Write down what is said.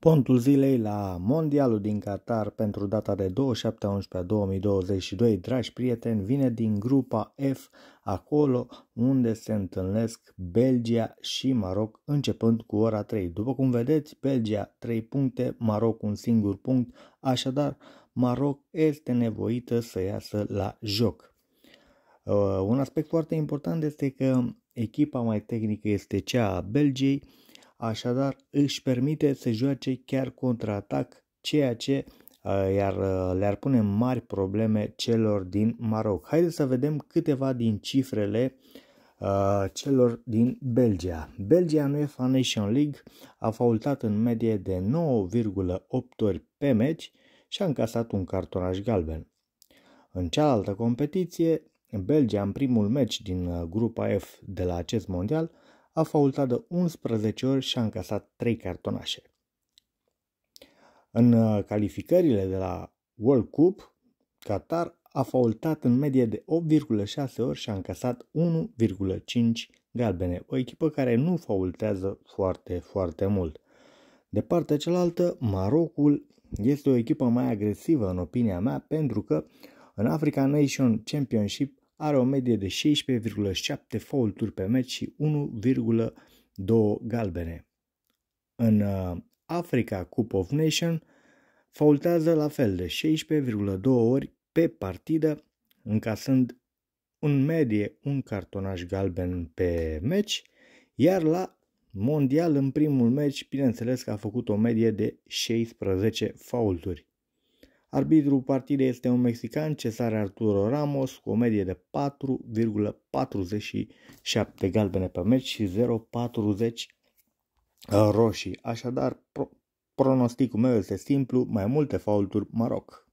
Pontul zilei la Mondialul din Qatar pentru data de 27-11-2022, dragi prieteni, vine din grupa F, acolo unde se întâlnesc Belgia și Maroc începând cu ora 3. După cum vedeți, Belgia 3 puncte, Maroc un singur punct, așadar Maroc este nevoită să iasă la joc. Uh, un aspect foarte important este că echipa mai tehnică este cea a Belgiei, așadar își permite să joace chiar contraatac, ceea ce iar le-ar pune mari probleme celor din Maroc. Haideți să vedem câteva din cifrele celor din Belgia. Belgia în UEFA Nation League a faultat în medie de 9,8 ori pe meci și a încasat un cartonaj galben. În cealaltă competiție, Belgia în primul meci din grupa F de la acest mondial a faultat de 11 ori și a încasat 3 cartonașe. În uh, calificările de la World Cup, Qatar a faultat în medie de 8,6 ori și a încasat 1,5 galbene, o echipă care nu faultează foarte, foarte mult. De partea cealaltă, Marocul este o echipă mai agresivă în opinia mea pentru că în Africa Nation Championship are o medie de 16,7 faulturi pe meci și 1,2 galbene. În uh, Africa Cup of Nation faultează la fel de 16,2 ori pe partidă, încasând în medie un cartonaș galben pe meci, iar la mondial în primul meci, bineînțeles că a făcut o medie de 16 faulturi. Arbitrul partidei este un mexican, Cesare Arturo Ramos, cu o medie de 4,47 galbene pe meci și 0,40 uh, roșii. Așadar, pro- pronosticul meu este simplu, mai multe faulturi Maroc.